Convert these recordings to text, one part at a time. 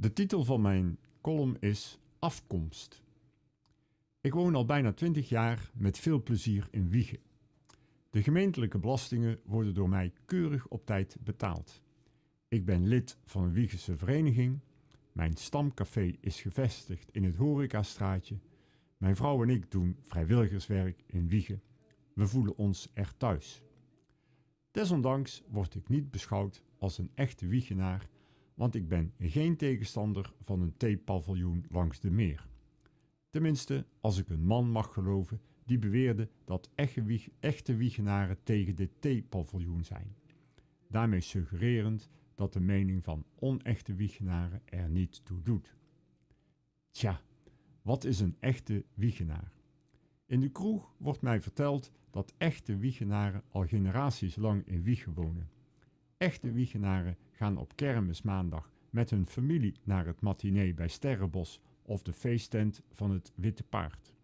De titel van mijn column is Afkomst. Ik woon al bijna 20 jaar met veel plezier in Wiegen. De gemeentelijke belastingen worden door mij keurig op tijd betaald. Ik ben lid van een Wiegese vereniging. Mijn stamcafé is gevestigd in het horecastraatje. Mijn vrouw en ik doen vrijwilligerswerk in Wiegen. We voelen ons er thuis. Desondanks word ik niet beschouwd als een echte Wiegenaar want ik ben geen tegenstander van een theepaviljoen langs de meer. Tenminste, als ik een man mag geloven die beweerde dat echte wiegenaren tegen dit theepaviljoen zijn. Daarmee suggererend dat de mening van onechte wiegenaren er niet toe doet. Tja, wat is een echte wiegenaar? In de kroeg wordt mij verteld dat echte wiegenaren al generaties lang in Wiegen wonen. Echte Wiegenaren gaan op kermismaandag met hun familie naar het matinee bij Sterrenbos of de feesttent van het Witte Paard.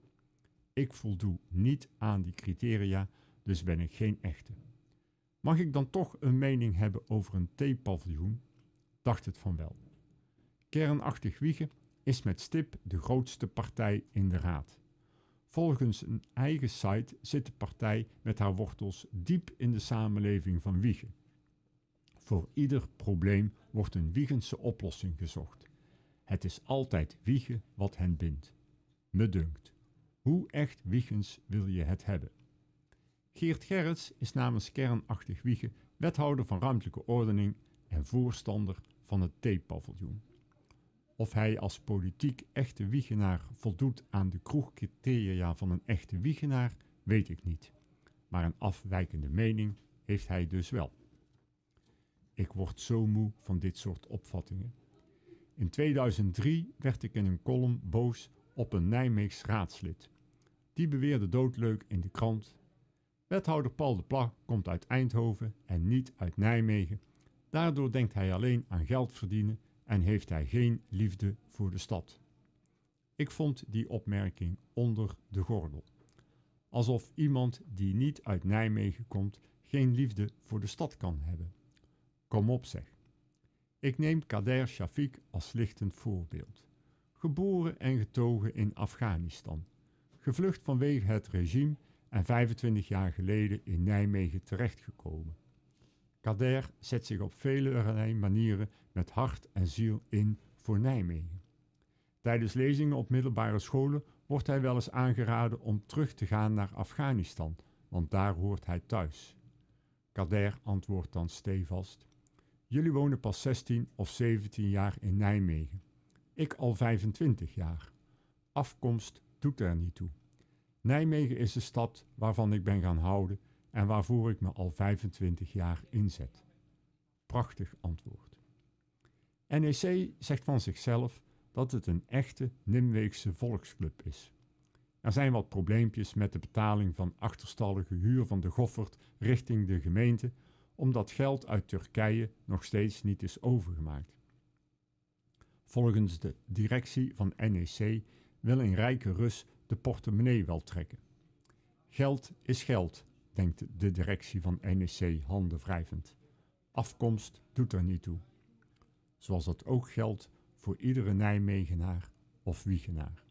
Ik voldoe niet aan die criteria, dus ben ik geen echte. Mag ik dan toch een mening hebben over een theepaviljoen? Dacht het van wel. Kernachtig Wiegen is met stip de grootste partij in de raad. Volgens een eigen site zit de partij met haar wortels diep in de samenleving van Wiegen voor ieder probleem wordt een Wiegense oplossing gezocht. Het is altijd Wiegen wat hen bindt. Me dunkt. Hoe echt Wiegens wil je het hebben? Geert Gerrits is namens Kernachtig Wiegen wethouder van ruimtelijke ordening en voorstander van het theepaviljoen. Of hij als politiek echte wiegenaar voldoet aan de kroegcriteria van een echte wiegenaar, weet ik niet. Maar een afwijkende mening heeft hij dus wel. Ik word zo moe van dit soort opvattingen. In 2003 werd ik in een column boos op een Nijmeegs raadslid. Die beweerde doodleuk in de krant. Wethouder Paul de Plak komt uit Eindhoven en niet uit Nijmegen. Daardoor denkt hij alleen aan geld verdienen en heeft hij geen liefde voor de stad. Ik vond die opmerking onder de gordel. Alsof iemand die niet uit Nijmegen komt geen liefde voor de stad kan hebben. Kom op zeg. Ik neem Kader Shafiq als lichtend voorbeeld. Geboren en getogen in Afghanistan. Gevlucht vanwege het regime en 25 jaar geleden in Nijmegen terechtgekomen. Kader zet zich op vele manieren met hart en ziel in voor Nijmegen. Tijdens lezingen op middelbare scholen wordt hij wel eens aangeraden om terug te gaan naar Afghanistan, want daar hoort hij thuis. Kader antwoordt dan stevast: Jullie wonen pas 16 of 17 jaar in Nijmegen. Ik al 25 jaar. Afkomst doet er niet toe. Nijmegen is de stad waarvan ik ben gaan houden en waarvoor ik me al 25 jaar inzet. Prachtig antwoord. NEC zegt van zichzelf dat het een echte Nimweegse volksclub is. Er zijn wat probleempjes met de betaling van achterstallige huur van de Goffert richting de gemeente, omdat geld uit Turkije nog steeds niet is overgemaakt. Volgens de directie van NEC wil een rijke Rus de portemonnee wel trekken. Geld is geld, denkt de directie van NEC handen wrijvend. Afkomst doet er niet toe. Zoals dat ook geldt voor iedere Nijmegenaar of Wiegenaar.